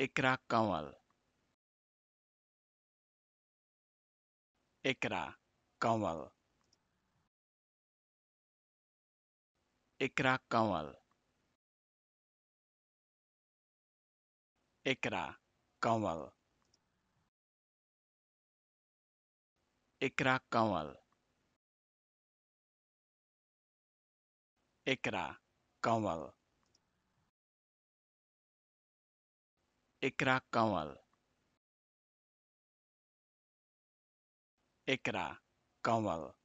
इकरा Kanwal इकरा Kanwal इकरा Kanwal इकरा Kanwal इकरा Kanwal इकरा Kanwal ikra kawal ikra kawal